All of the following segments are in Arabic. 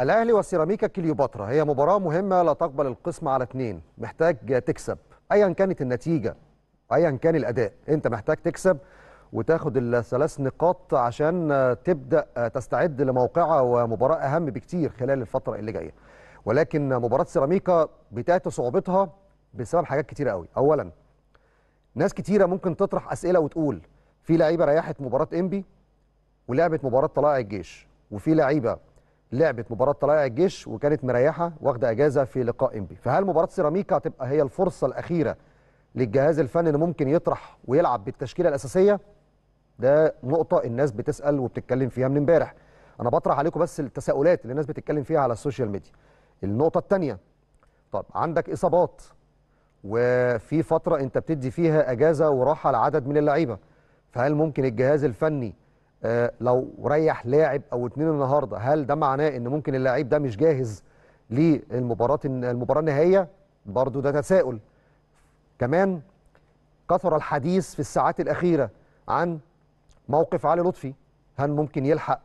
الاهلي وسيراميكا كليوباترا هي مباراه مهمه لا تقبل القسم على اثنين محتاج تكسب ايا كانت النتيجه ايا كان الاداء انت محتاج تكسب وتاخد الثلاث نقاط عشان تبدا تستعد لموقعه ومباراه اهم بكتير خلال الفتره اللي جايه ولكن مباراه سيراميكا بتاعت صعوبتها بسبب حاجات كتيره قوي اولا ناس كتيره ممكن تطرح اسئله وتقول في لعيبه ريحت مباراه انبي ولعبت مباراه طلائع الجيش وفي لعيبه لعبت مباراه طلائع الجيش وكانت مريحه واخده اجازه في لقاء انبي فهل مباراه سيراميكا هتبقى هي الفرصه الاخيره للجهاز الفني انه ممكن يطرح ويلعب بالتشكيله الاساسيه ده نقطه الناس بتسال وبتتكلم فيها من امبارح انا بطرح عليكم بس التساؤلات اللي الناس بتتكلم فيها على السوشيال ميديا النقطه الثانيه طب عندك اصابات وفي فتره انت بتدي فيها اجازه وراحه لعدد من اللعيبه فهل ممكن الجهاز الفني آه، لو ريح لاعب او اتنين النهارده هل ده معناه ان ممكن اللاعب ده مش جاهز للمباراه المباراه النهائيه برضو ده تساؤل كمان كثر الحديث في الساعات الاخيره عن موقف علي لطفي هل ممكن يلحق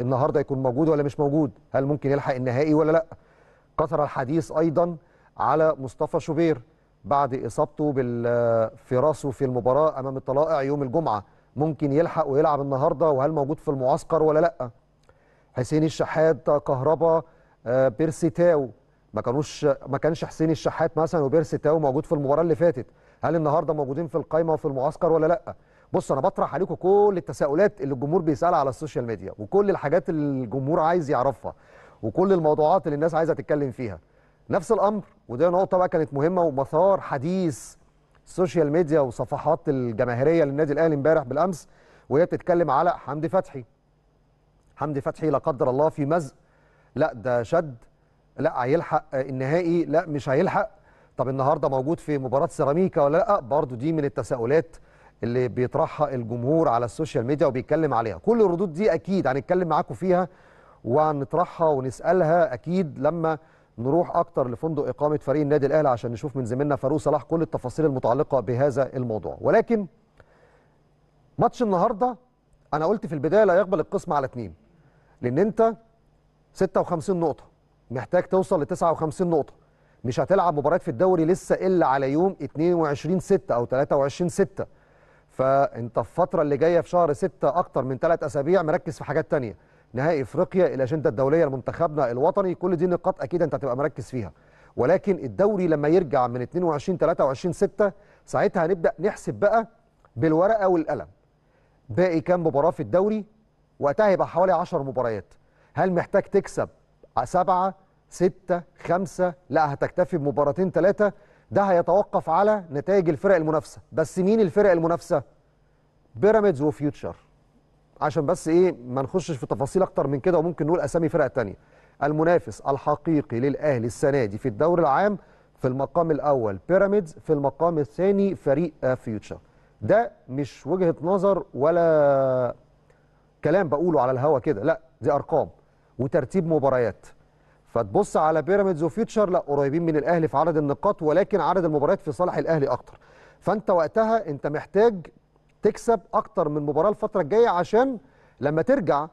النهارده يكون موجود ولا مش موجود هل ممكن يلحق النهائي ولا لا كثر الحديث ايضا على مصطفى شوبير بعد اصابته في راسه في المباراه امام الطلائع يوم الجمعه ممكن يلحق ويلعب النهارده وهل موجود في المعسكر ولا لا حسين الشحات كهربا آه، بيرسي تاو ما كانوش ما كانش حسين الشحات مثلا وبيرسي تاو موجود في المباراه اللي فاتت هل النهارده موجودين في القايمه وفي المعسكر ولا لا بص انا بطرح عليكم كل التساؤلات اللي الجمهور بيسالها على السوشيال ميديا وكل الحاجات اللي الجمهور عايز يعرفها وكل الموضوعات اللي الناس عايزه تتكلم فيها نفس الامر ودي نقطه بقى كانت مهمه ومثار حديث السوشيال ميديا وصفحات الجماهيريه للنادي الاهلي امبارح بالامس وهي بتتكلم على حمدي فتحي حمدي فتحي لا قدر الله في مزق لا ده شد لا هيلحق النهائي لا مش هيلحق طب النهارده موجود في مباراه سيراميكا ولا لا برضو دي من التساؤلات اللي بيطرحها الجمهور على السوشيال ميديا وبيتكلم عليها كل الردود دي اكيد هنتكلم معاكم فيها وهنطرحها ونسالها اكيد لما نروح اكتر لفندق اقامه فريق النادي الاهلي عشان نشوف من زميلنا فاروق صلاح كل التفاصيل المتعلقه بهذا الموضوع ولكن ماتش النهارده انا قلت في البدايه لا يقبل القسم على اتنين لان انت 56 نقطه محتاج توصل ل 59 نقطه مش هتلعب مباريات في الدوري لسه الا على يوم 22 6 او 23 6 فانت الفتره اللي جايه في شهر 6 اكتر من ثلاث اسابيع مركز في حاجات ثانيه نهائي افريقيا الاجنده الدوليه لمنتخبنا الوطني كل دي نقاط اكيد انت هتبقى مركز فيها ولكن الدوري لما يرجع من 22 23 6 ساعتها هنبدا نحسب بقى بالورقه والقلم باقي كام مباراه في الدوري وقتها هيبقى حوالي 10 مباريات هل محتاج تكسب سبعة ستة خمسة لا هتكتفي بمباراتين ثلاثة ده هيتوقف على نتائج الفرق المنافسة بس مين الفرق المنافسة بيراميدز وفيوتشر عشان بس ايه ما نخشش في تفاصيل اكتر من كده وممكن نقول اسامي فرق تانية المنافس الحقيقي للاهلي السنه دي في الدوري العام في المقام الاول بيراميدز في المقام الثاني فريق آه، فيوتشر ده مش وجهه نظر ولا كلام بقوله على الهوا كده لا دي ارقام وترتيب مباريات فتبص على بيراميدز وفيوتشر لا قريبين من الاهلي في عدد النقاط ولكن عدد المباريات في صالح الاهلي اكتر فانت وقتها انت محتاج تكسب اكتر من مباراه الفتره الجايه عشان لما ترجع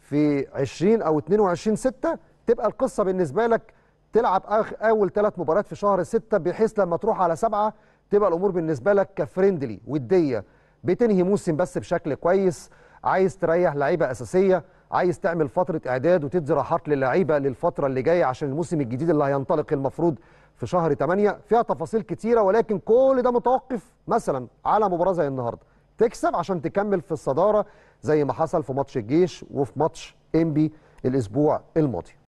في 20 او 22 6 تبقى القصه بالنسبه لك تلعب اول ثلاث مباريات في شهر 6 بحيث لما تروح على سبعة تبقى الامور بالنسبه لك كفريندلي وديه بتنهي موسم بس بشكل كويس عايز تريح لعيبه اساسيه عايز تعمل فتره اعداد وتدي راحات للعيبه للفتره اللي جايه عشان الموسم الجديد اللي هينطلق المفروض في شهر 8 فيها تفاصيل كتيره ولكن كل ده متوقف مثلا على مباراه زي النهارده تكسب عشان تكمل في الصداره زي ما حصل في ماتش الجيش وفي ماتش انبي الاسبوع الماضي